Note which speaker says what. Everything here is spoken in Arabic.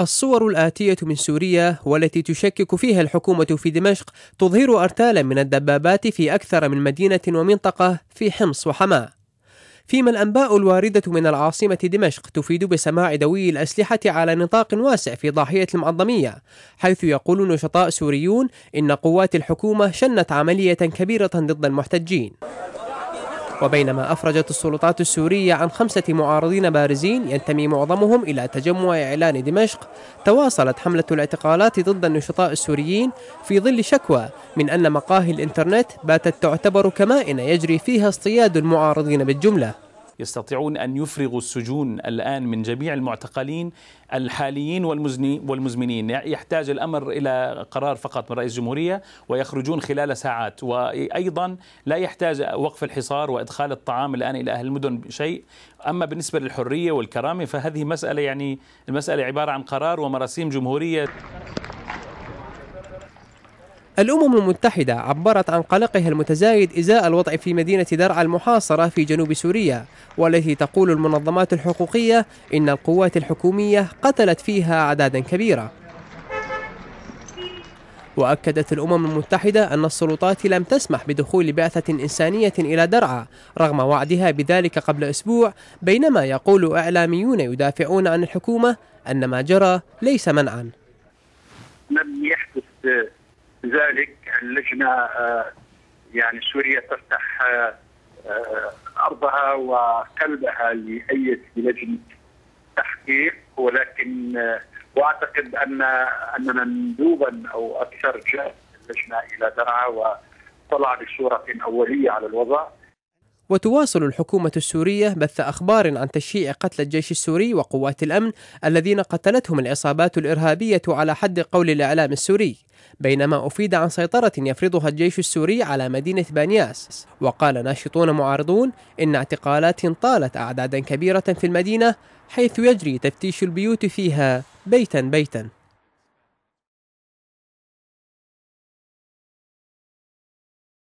Speaker 1: الصور الآتية من سوريا والتي تشكك فيها الحكومة في دمشق تظهر أرتالا من الدبابات في أكثر من مدينة ومنطقة في حمص وحماة. فيما الأنباء الواردة من العاصمة دمشق تفيد بسماع دوي الأسلحة على نطاق واسع في ضاحية المعظمية، حيث يقول نشطاء سوريون إن قوات الحكومة شنت عملية كبيرة ضد المحتجين. وبينما أفرجت السلطات السورية عن خمسة معارضين بارزين ينتمي معظمهم إلى تجمع إعلان دمشق تواصلت حملة الاعتقالات ضد النشطاء السوريين في ظل شكوى من أن مقاهي الإنترنت باتت تعتبر كمائن يجري فيها اصطياد المعارضين بالجملة
Speaker 2: يستطيعون أن يفرغوا السجون الآن من جميع المعتقلين الحاليين والمزمنين يحتاج الأمر إلى قرار فقط من رئيس الجمهورية ويخرجون خلال ساعات وأيضا لا يحتاج وقف الحصار وإدخال الطعام الآن إلى أهل المدن شيء أما بالنسبة للحرية والكرامة فهذه مسألة يعني المسألة عبارة عن قرار ومراسيم جمهورية
Speaker 1: الأمم المتحدة عبرت عن قلقها المتزايد إزاء الوضع في مدينة درعا المحاصرة في جنوب سوريا والتي تقول المنظمات الحقوقية إن القوات الحكومية قتلت فيها أعدادا كبيرة وأكدت الأمم المتحدة أن السلطات لم تسمح بدخول بعثة إنسانية إلى درعا رغم وعدها بذلك قبل أسبوع بينما يقول إعلاميون يدافعون عن الحكومة أن ما جرى ليس منعا
Speaker 3: لم يحدث ذلك اللجنه آه، يعني سوريا تفتح آه، آه، ارضها وقلبها لاي لجنه تحقيق ولكن واعتقد ان أننا مندوبا او اكثر جاء اللجنه الى درعا وطلع بصوره اوليه على الوضع
Speaker 1: وتواصل الحكومة السورية بث أخبار عن تشييع قتلى الجيش السوري وقوات الأمن الذين قتلتهم العصابات الإرهابية على حد قول الإعلام السوري بينما أفيد عن سيطرة يفرضها الجيش السوري على مدينة بانياس وقال ناشطون معارضون إن اعتقالات طالت أعدادا كبيرة في المدينة حيث يجري تفتيش البيوت فيها بيتا بيتا